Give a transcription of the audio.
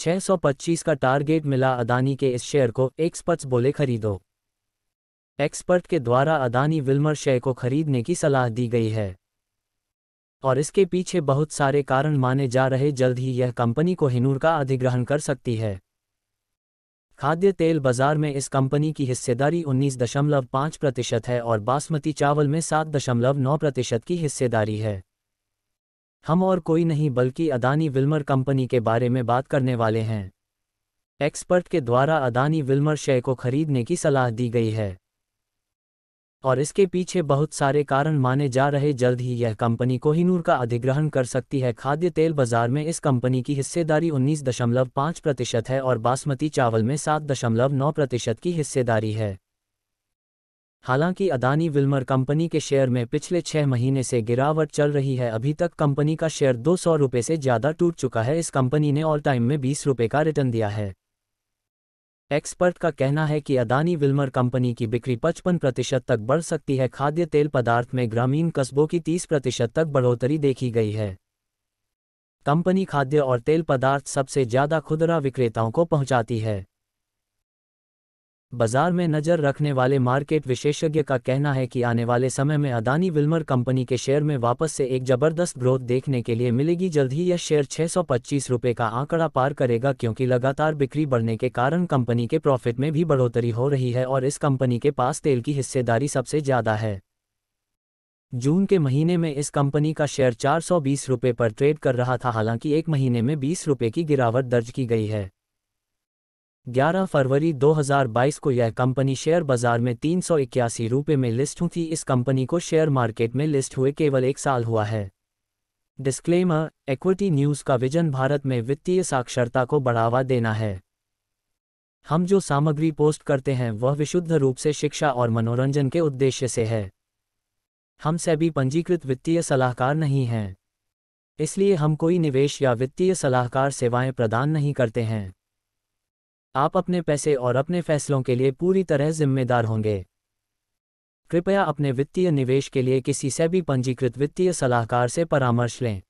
625 का टारगेट मिला अदानी के इस शेयर को एक्सपर्ट्स बोले खरीदो एक्सपर्ट के द्वारा अदानी विल्मर शेयर को खरीदने की सलाह दी गई है और इसके पीछे बहुत सारे कारण माने जा रहे जल्द ही यह कंपनी को हिनूर का अधिग्रहण कर सकती है खाद्य तेल बाजार में इस कंपनी की हिस्सेदारी 19.5 प्रतिशत है और बासमती चावल में 7.9 प्रतिशत की हिस्सेदारी है हम और कोई नहीं बल्कि अदानी विल्मर कंपनी के बारे में बात करने वाले हैं एक्सपर्ट के द्वारा अदानी विल्मर शेयर को खरीदने की सलाह दी गई है और इसके पीछे बहुत सारे कारण माने जा रहे जल्द ही यह कंपनी कोहिनूर का अधिग्रहण कर सकती है खाद्य तेल बाजार में इस कंपनी की हिस्सेदारी 19.5 प्रतिशत है और बासमती चावल में 7.9 प्रतिशत की हिस्सेदारी है हालांकि अदानी विल्मर कंपनी के शेयर में पिछले छह महीने से गिरावट चल रही है अभी तक कंपनी का शेयर दो सौ रुपये से ज़्यादा टूट चुका है इस कंपनी ने ऑल टाइम में बीस रुपये का रिटर्न दिया है एक्सपर्ट का कहना है कि अदानी विल्मर कंपनी की बिक्री 55 प्रतिशत तक बढ़ सकती है खाद्य तेल पदार्थ में ग्रामीण कस्बों की 30 प्रतिशत तक बढ़ोतरी देखी गई है कंपनी खाद्य और तेल पदार्थ सबसे ज़्यादा खुदरा विक्रेताओं को पहुंचाती है बाजार में नजर रखने वाले मार्केट विशेषज्ञ का कहना है कि आने वाले समय में अदानी विल्मर कंपनी के शेयर में वापस से एक जबरदस्त ग्रोथ देखने के लिए मिलेगी जल्द ही यह शेयर छह रुपए का आंकड़ा पार करेगा क्योंकि लगातार बिक्री बढ़ने के कारण कंपनी के प्रॉफिट में भी बढ़ोतरी हो रही है और इस कंपनी के पास तेल की हिस्सेदारी सबसे ज़्यादा है जून के महीने में इस कंपनी का शेयर चार सौ पर ट्रेड कर रहा था हालांकि एक महीने में बीस रुपये की गिरावट दर्ज की गई है 11 फरवरी 2022 को यह कंपनी शेयर बाजार में तीन सौ इक्यासी रुपये में लिस्ट हुई थी इस कंपनी को शेयर मार्केट में लिस्ट हुए केवल एक साल हुआ है डिस्क्लेमर एक्विटी न्यूज़ का विजन भारत में वित्तीय साक्षरता को बढ़ावा देना है हम जो सामग्री पोस्ट करते हैं वह विशुद्ध रूप से शिक्षा और मनोरंजन के उद्देश्य से है हम सभी पंजीकृत वित्तीय सलाहकार नहीं हैं इसलिए हम कोई निवेश या वित्तीय सलाहकार सेवाएं प्रदान नहीं करते हैं आप अपने पैसे और अपने फैसलों के लिए पूरी तरह जिम्मेदार होंगे कृपया अपने वित्तीय निवेश के लिए किसी से भी पंजीकृत वित्तीय सलाहकार से परामर्श लें